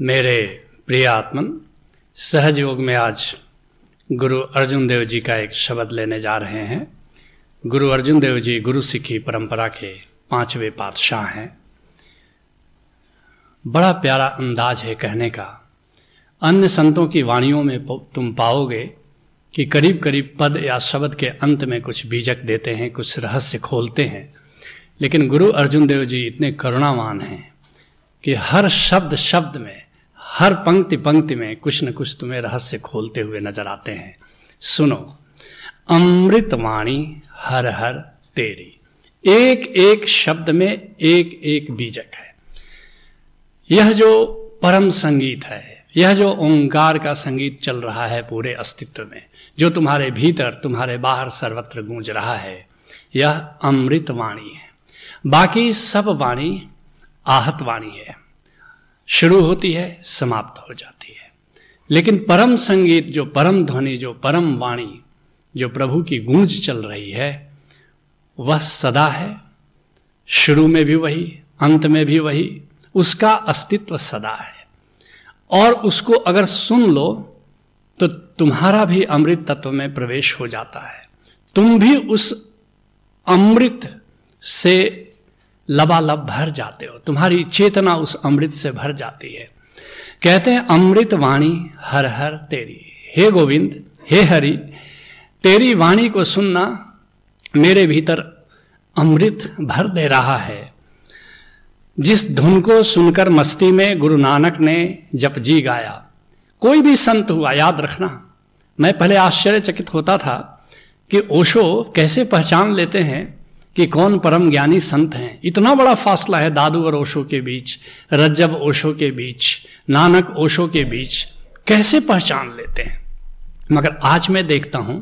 मेरे प्रिय आत्मन सहज योग में आज गुरु अर्जुन देव जी का एक शब्द लेने जा रहे हैं गुरु अर्जुन देव जी गुरु सिखी परंपरा के पांचवें पातशाह हैं बड़ा प्यारा अंदाज है कहने का अन्य संतों की वाणियों में तुम पाओगे कि करीब करीब पद या शब्द के अंत में कुछ बीजक देते हैं कुछ रहस्य खोलते हैं लेकिन गुरु अर्जुन देव जी इतने करुणावान हैं कि हर शब्द शब्द में हर पंक्ति पंक्ति में कुछ न कुछ तुम्हें रहस्य खोलते हुए नजर आते हैं सुनो अमृतवाणी हर हर तेरी एक एक शब्द में एक एक बीजक है यह जो परम संगीत है यह जो ओंकार का संगीत चल रहा है पूरे अस्तित्व में जो तुम्हारे भीतर तुम्हारे बाहर सर्वत्र गूंज रहा है यह अमृत वाणी है बाकी सब वाणी आहत वाणी है शुरू होती है समाप्त हो जाती है लेकिन परम संगीत जो परम ध्वनि जो परम वाणी जो प्रभु की गूंज चल रही है वह सदा है शुरू में भी वही अंत में भी वही उसका अस्तित्व सदा है और उसको अगर सुन लो तो तुम्हारा भी अमृत तत्व में प्रवेश हो जाता है तुम भी उस अमृत से लबालब भर जाते हो तुम्हारी चेतना उस अमृत से भर जाती है कहते हैं अमृत वाणी हर हर तेरी हे गोविंद हे हरि तेरी वाणी को सुनना मेरे भीतर अमृत भर दे रहा है जिस धुन को सुनकर मस्ती में गुरु नानक ने जपजी गाया कोई भी संत हुआ याद रखना मैं पहले आश्चर्यचकित होता था कि ओशो कैसे पहचान लेते हैं कि कौन परम ज्ञानी संत हैं इतना बड़ा फासला है दादू और ओशो के बीच रज्जब ओशो के बीच नानक ओशो के बीच कैसे पहचान लेते हैं मगर आज मैं देखता हूं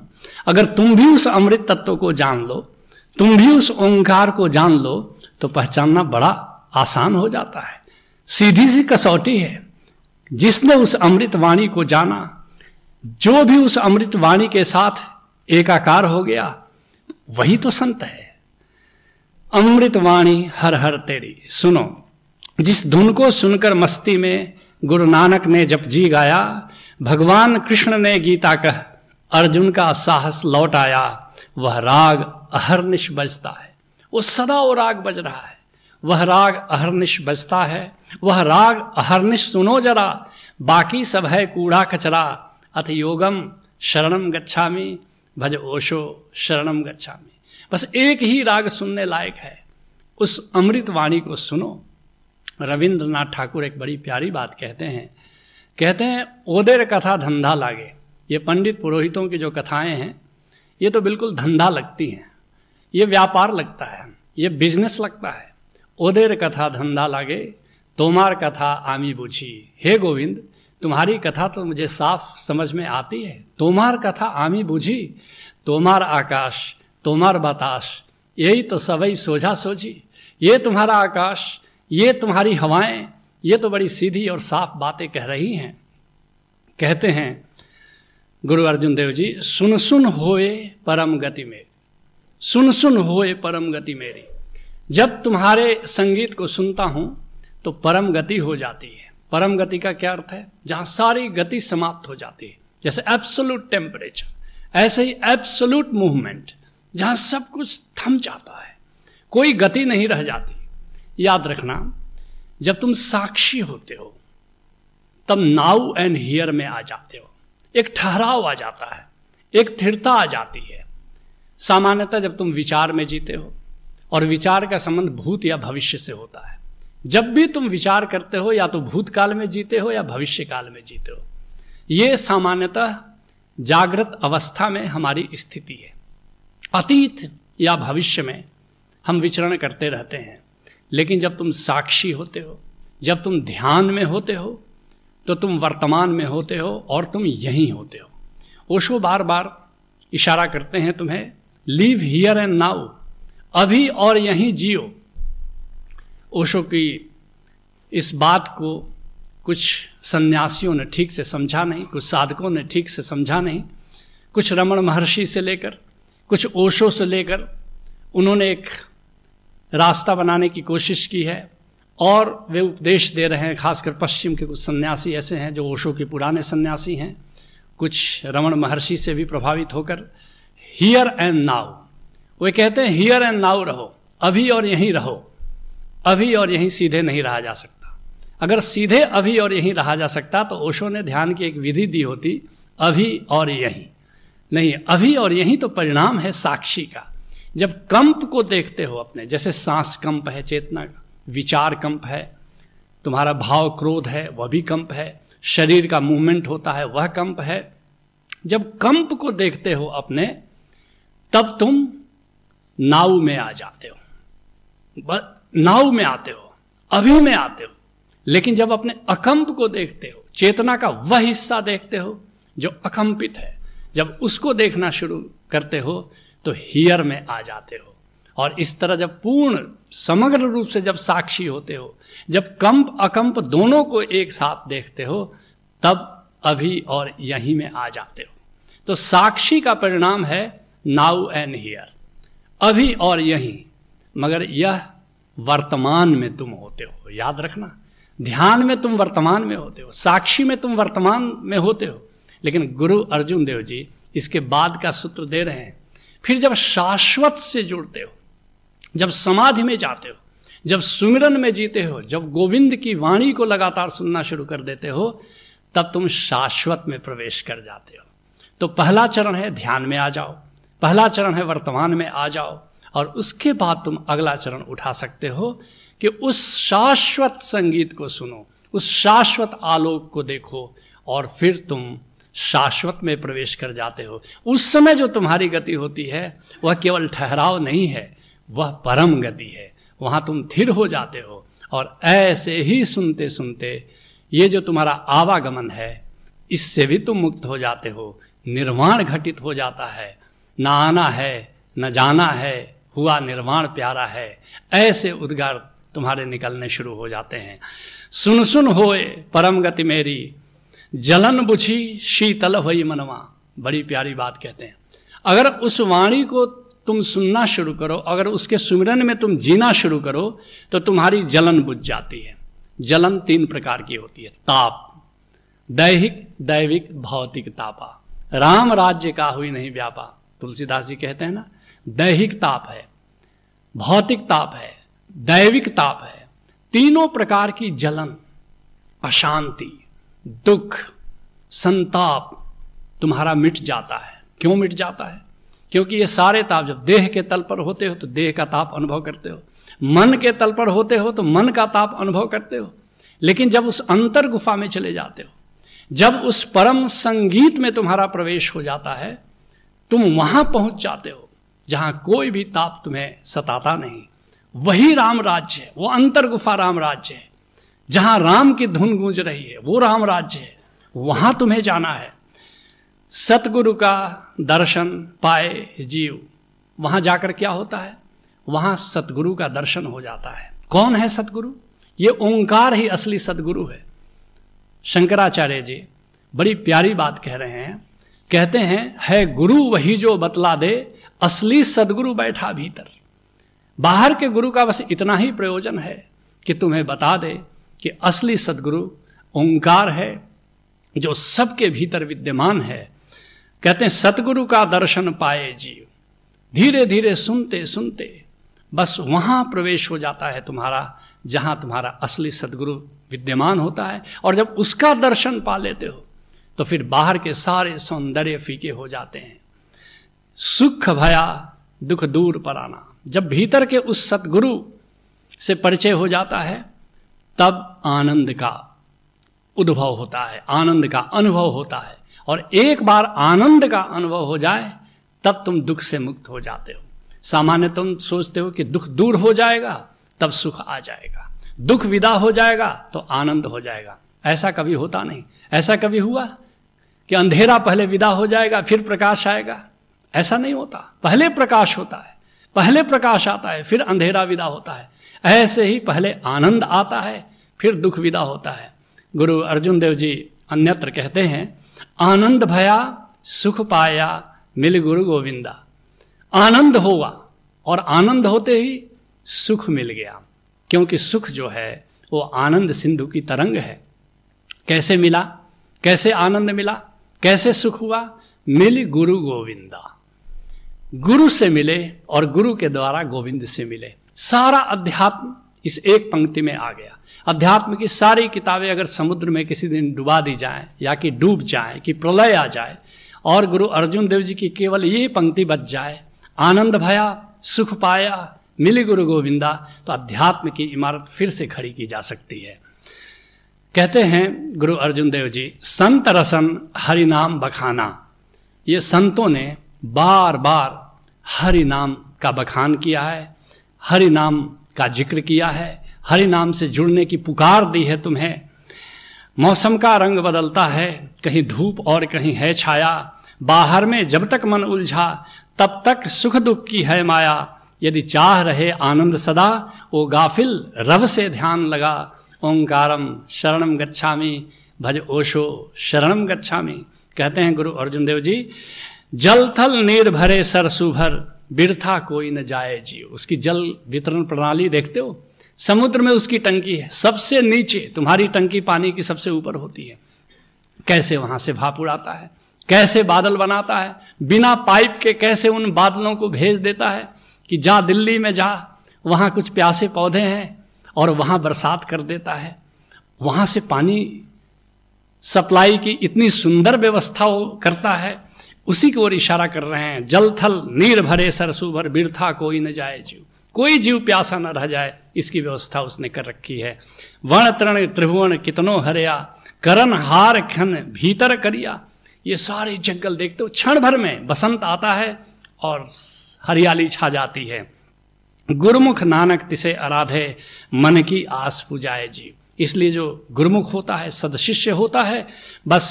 अगर तुम भी उस अमृत तत्व को जान लो तुम भी उस ओंकार को जान लो तो पहचानना बड़ा आसान हो जाता है सीधी सी कसौटी है जिसने उस अमृत वाणी को जाना जो भी उस अमृत वाणी के साथ एकाकार हो गया वही तो संत है अमृत वाणी हर हर तेरी सुनो जिस धुन को सुनकर मस्ती में गुरु नानक ने जप जी गाया भगवान कृष्ण ने गीता कह अर्जुन का साहस लौट आया वह राग अहरनिश बजता है वो सदा वो राग बज रहा है वह राग अहरनिश बजता है वह राग अहरनिश सुनो जरा बाकी सब है कूड़ा कचरा अथ योगम शरणम गच्छा भज ओशो शरणम गच्छा बस एक ही राग सुनने लायक है उस अमृत वाणी को सुनो रविंद्रनाथ ठाकुर एक बड़ी प्यारी बात कहते हैं कहते हैं ओदेर कथा धंधा लागे ये पंडित पुरोहितों की जो कथाएं हैं ये तो बिल्कुल धंधा लगती हैं ये व्यापार लगता है ये बिजनेस लगता है ओदेर कथा धंधा लागे तोमार कथा आमी बुझी हे गोविंद तुम्हारी कथा तो मुझे साफ समझ में आती है तोमार कथा आमी बुझी तोमार आकाश तोमार बताश यही तो सबई सोझा सोझी ये तुम्हारा आकाश ये तुम्हारी हवाएं ये तो बड़ी सीधी और साफ बातें कह रही हैं कहते हैं गुरु अर्जुन देव जी सुन सुन होए परम गति में सुन सुन होए परम गति मेरी जब तुम्हारे संगीत को सुनता हूँ तो परम गति हो जाती है परम गति का क्या अर्थ है जहां सारी गति समाप्त हो जाती है जैसे एब्सोलूट टेम्परेचर ऐसे ही एब्सोलूट मूवमेंट जहां सब कुछ थम जाता है कोई गति नहीं रह जाती याद रखना जब तुम साक्षी होते हो तब नाउ एंड हियर में आ जाते हो एक ठहराव आ जाता है एक थिरता आ जाती है सामान्यतः जब तुम विचार में जीते हो और विचार का संबंध भूत या भविष्य से होता है जब भी तुम विचार करते हो या तो भूतकाल में जीते हो या भविष्य काल में जीते हो ये सामान्यतः जागृत अवस्था में हमारी स्थिति है अतीत या भविष्य में हम विचरण करते रहते हैं लेकिन जब तुम साक्षी होते हो जब तुम ध्यान में होते हो तो तुम वर्तमान में होते हो और तुम यहीं होते हो ओशो बार बार इशारा करते हैं तुम्हें लिव हियर एंड नाउ अभी और यहीं जियो ओशो की इस बात को कुछ सन्यासियों ने ठीक से समझा नहीं कुछ साधकों ने ठीक से समझा नहीं कुछ रमण महर्षि से लेकर कुछ ओशो से लेकर उन्होंने एक रास्ता बनाने की कोशिश की है और वे उपदेश दे रहे हैं खासकर पश्चिम के कुछ सन्यासी ऐसे हैं जो ओशो के पुराने सन्यासी हैं कुछ रमण महर्षि से भी प्रभावित होकर हियर एंड नाउ वे कहते हैं हियर एंड नाउ रहो अभी और यहीं रहो अभी और यहीं सीधे नहीं रहा जा सकता अगर सीधे अभी और यहीं रहा जा सकता तो ओशो ने ध्यान की एक विधि दी होती अभी और यहीं नहीं अभी और यहीं तो परिणाम है साक्षी का जब कंप को देखते हो अपने जैसे सांस कंप है चेतना का विचार कंप है तुम्हारा भाव क्रोध है वह भी कंप है शरीर का मूवमेंट होता है वह कंप है जब कंप को देखते हो अपने तब तुम नाव में आ जाते हो नाव में आते हो अभी में आते हो लेकिन जब अपने अकंप को देखते हो चेतना का वह हिस्सा देखते हो जो अकंपित है जब उसको देखना शुरू करते हो तो हियर में आ जाते हो और इस तरह जब पूर्ण समग्र रूप से जब साक्षी होते हो जब कंप अकंप दोनों को एक साथ देखते हो तब अभी और यहीं में आ जाते हो तो साक्षी का परिणाम है नाउ एंड हियर अभी और यहीं मगर यह वर्तमान में तुम होते हो याद रखना ध्यान में तुम वर्तमान में होते हो साक्षी में तुम वर्तमान में होते हो लेकिन गुरु अर्जुन देव जी इसके बाद का सूत्र दे रहे हैं फिर जब शाश्वत से जुड़ते हो जब समाधि में जाते हो जब सुमिरन में जीते हो जब गोविंद की वाणी को लगातार सुनना शुरू कर देते हो तब तुम शाश्वत में प्रवेश कर जाते हो तो पहला चरण है ध्यान में आ जाओ पहला चरण है वर्तमान में आ जाओ और उसके बाद तुम अगला चरण उठा सकते हो कि उस शाश्वत संगीत को सुनो उस शाश्वत आलोक को देखो और फिर तुम शाश्वत में प्रवेश कर जाते हो उस समय जो तुम्हारी गति होती है वह केवल ठहराव नहीं है वह परम गति है वहाँ तुम थिर हो जाते हो और ऐसे ही सुनते सुनते ये जो तुम्हारा आवागमन है इससे भी तुम मुक्त हो जाते हो निर्वाण घटित हो जाता है ना आना है न जाना है हुआ निर्वाण प्यारा है ऐसे उद्गार तुम्हारे निकलने शुरू हो जाते हैं सुन सुन होए परम गति मेरी जलन बुझी शीतल हुई मनवा बड़ी प्यारी बात कहते हैं अगर उस वाणी को तुम सुनना शुरू करो अगर उसके सुमिरन में तुम जीना शुरू करो तो तुम्हारी जलन बुझ जाती है जलन तीन प्रकार की होती है ताप दैहिक दैविक भौतिक तापा राम राज्य का हुई नहीं व्यापा तुलसीदास जी कहते हैं ना दैहिक ताप है भौतिक ताप है दैविक ताप है तीनों प्रकार की जलन अशांति दुख संताप तुम्हारा मिट जाता है क्यों मिट जाता है क्योंकि ये सारे ताप जब देह के तल पर होते हो तो देह का ताप अनुभव करते हो मन के तल पर होते हो तो मन का ताप अनुभव करते हो लेकिन जब उस अंतर गुफा में चले जाते हो जब उस परम संगीत में तुम्हारा प्रवेश हो जाता है तुम वहां पहुंच जाते हो जहाँ कोई भी ताप तुम्हें सताता नहीं वही राम राज्य है वो अंतर गुफा राम राज्य है जहाँ राम की धुन गूंज रही है वो राम राज्य है वहाँ तुम्हें जाना है सतगुरु का दर्शन पाए जीव वहाँ जाकर क्या होता है वहाँ सतगुरु का दर्शन हो जाता है कौन है सतगुरु ये ओंकार ही असली सतगुरु है शंकराचार्य जी बड़ी प्यारी बात कह रहे हैं कहते हैं है गुरु वही जो बतला दे असली सदगुरु बैठा भीतर बाहर के गुरु का बस इतना ही प्रयोजन है कि तुम्हें बता दे कि असली सदगुरु ओंकार है जो सबके भीतर विद्यमान है कहते हैं सतगुरु का दर्शन पाए जीव धीरे धीरे सुनते सुनते बस वहां प्रवेश हो जाता है तुम्हारा जहां तुम्हारा असली सदगुरु विद्यमान होता है और जब उसका दर्शन पा लेते हो तो फिर बाहर के सारे सौंदर्य फीके हो जाते हैं सुख भया दुख दूर पर आना जब भीतर के उस सतगुरु से परिचय हो जाता है तब आनंद का उद्भव होता है आनंद का अनुभव होता है और एक बार आनंद का अनुभव हो जाए तब तुम दुख से मुक्त हो जाते हो सामान्य तुम सोचते हो कि दुख दूर हो जाएगा तब सुख आ जाएगा दुख विदा हो जाएगा तो आनंद हो जाएगा ऐसा कभी होता नहीं ऐसा कभी हुआ कि अंधेरा पहले विदा हो जाएगा फिर प्रकाश आएगा ऐसा नहीं होता पहले प्रकाश होता है पहले प्रकाश आता है फिर अंधेरा विदा होता है ऐसे ही पहले आनंद आता है फिर दुख विदा होता है गुरु अर्जुन देव जी अन्यत्र कहते हैं आनंद भया सुख पाया मिल गुरु गोविंदा आनंद हुआ और आनंद होते ही सुख मिल गया क्योंकि सुख जो है वो आनंद सिंधु की तरंग है कैसे मिला कैसे आनंद मिला कैसे सुख हुआ मिल गुरु गोविंदा गुरु से मिले और गुरु के द्वारा गोविंद से मिले सारा अध्यात्म इस एक पंक्ति में आ गया अध्यात्म की सारी किताबें अगर समुद्र में किसी दिन डुबा दी जाएं या कि डूब जाएं कि प्रलय आ जाए और गुरु अर्जुन देव जी की केवल ये पंक्ति बच जाए आनंद भया सुख पाया मिली गुरु गोविंदा तो अध्यात्म की इमारत फिर से खड़ी की जा सकती है कहते हैं गुरु अर्जुन देव जी संत रसन हरिनाम बखाना ये संतों ने बार बार हरि नाम का बखान किया है हरि नाम का जिक्र किया है हरि नाम से जुड़ने की पुकार दी है तुम्हें मौसम का रंग बदलता है कहीं धूप और कहीं है छाया बाहर में जब तक मन उलझा तब तक सुख दुख की है माया यदि चाह रहे आनंद सदा वो गाफिल रव से ध्यान लगा ओंकारम शरणम गच्छामी भज ओशो शरणम गच्छामी कहते हैं गुरु अर्जुन देव जी जल थल निर्भरे सरसुभर बिरथा कोई न जाए जी उसकी जल वितरण प्रणाली देखते हो समुद्र में उसकी टंकी है सबसे नीचे तुम्हारी टंकी पानी की सबसे ऊपर होती है कैसे वहां से भाप उड़ाता है कैसे बादल बनाता है बिना पाइप के कैसे उन बादलों को भेज देता है कि जा दिल्ली में जा वहां कुछ प्यासे पौधे हैं और वहां बरसात कर देता है वहां से पानी सप्लाई की इतनी सुंदर व्यवस्था करता है उसी की ओर इशारा कर रहे हैं जल थल नीर भरे सरसू भर बिरथा कोई न जाए जीव कोई जीव प्यासा न रह जाए इसकी व्यवस्था उसने कर रखी है वर्ण तरण त्रिभुवन कितनो हरिया करण हार खन भीतर करिया ये सारे जंगल देखते हो क्षण भर में बसंत आता है और हरियाली छा जाती है गुरुमुख नानक तिसे आराधे मन की आस पूजाए जीव इसलिए जो गुरुमुख होता है सदशिष्य होता है बस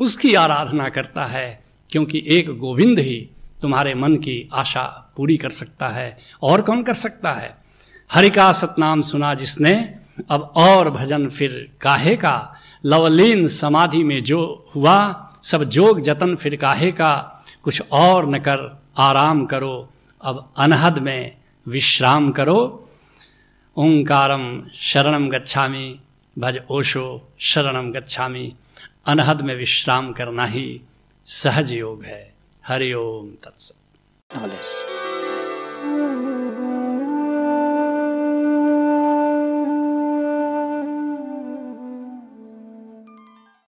उसकी आराधना करता है क्योंकि एक गोविंद ही तुम्हारे मन की आशा पूरी कर सकता है और कौन कर सकता है हरि का सतनाम सुना जिसने अब और भजन फिर काहे का लवलीन समाधि में जो हुआ सब जोग जतन फिर काहे का कुछ और न कर आराम करो अब अनहद में विश्राम करो ओंकारम शरणम गच्छामी भज ओशो शरणम गच्छामी अनहद में विश्राम करना ही सहज योग है हरिओम ओम तत्सत